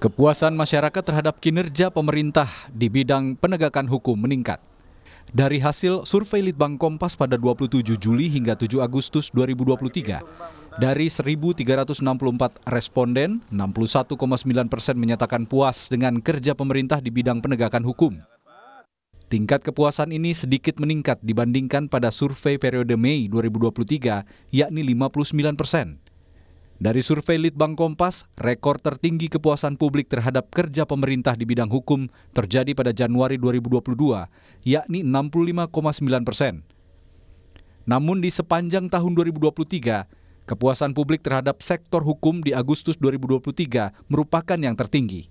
Kepuasan masyarakat terhadap kinerja pemerintah di bidang penegakan hukum meningkat. Dari hasil survei Litbang Kompas pada 27 Juli hingga 7 Agustus 2023, dari 1.364 responden, 61,9 persen menyatakan puas dengan kerja pemerintah di bidang penegakan hukum. Tingkat kepuasan ini sedikit meningkat dibandingkan pada survei periode Mei 2023, yakni 59 persen. Dari survei Litbang Kompas, rekor tertinggi kepuasan publik terhadap kerja pemerintah di bidang hukum terjadi pada Januari 2022, yakni 65,9 persen. Namun di sepanjang tahun 2023, kepuasan publik terhadap sektor hukum di Agustus 2023 merupakan yang tertinggi.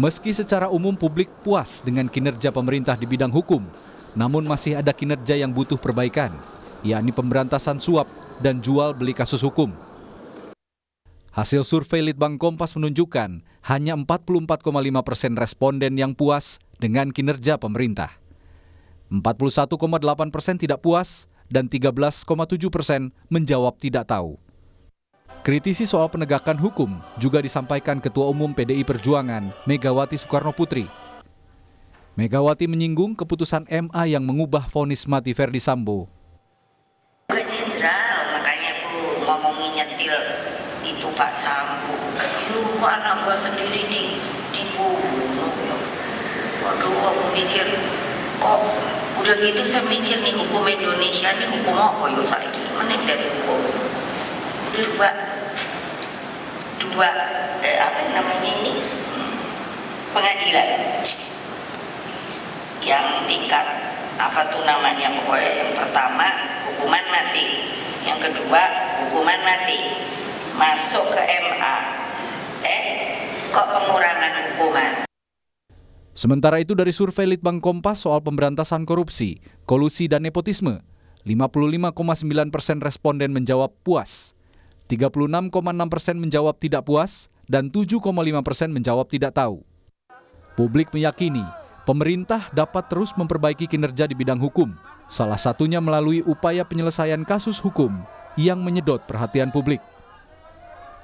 Meski secara umum publik puas dengan kinerja pemerintah di bidang hukum, namun masih ada kinerja yang butuh perbaikan, yakni pemberantasan suap dan jual beli kasus hukum. Hasil survei Litbang Kompas menunjukkan hanya 44,5 persen responden yang puas dengan kinerja pemerintah. 41,8 persen tidak puas dan 13,7 persen menjawab tidak tahu. Kritisi soal penegakan hukum juga disampaikan Ketua Umum PDI Perjuangan Megawati Soekarno Putri. Megawati menyinggung keputusan MA yang mengubah vonis mati Verdi Sambo. Ke jenderal, makanya aku ngomongin nyetil itu Pak Sambu kok anak gua sendiri di dibunuh waduh aku mikir kok udah gitu saya mikir nih hukum Indonesia nih hukum apa saya ini mending dari hukum dua dua eh, apa namanya ini pengadilan yang tingkat apa tuh namanya pokoknya yang pertama hukuman mati yang kedua hukuman mati masuk ke MA. Eh, kok pengurangan hukuman? Sementara itu dari survei Litbang Kompas soal pemberantasan korupsi, kolusi, dan nepotisme, 55,9 persen responden menjawab puas, 36,6 persen menjawab tidak puas, dan 7,5 persen menjawab tidak tahu. Publik meyakini pemerintah dapat terus memperbaiki kinerja di bidang hukum, salah satunya melalui upaya penyelesaian kasus hukum yang menyedot perhatian publik.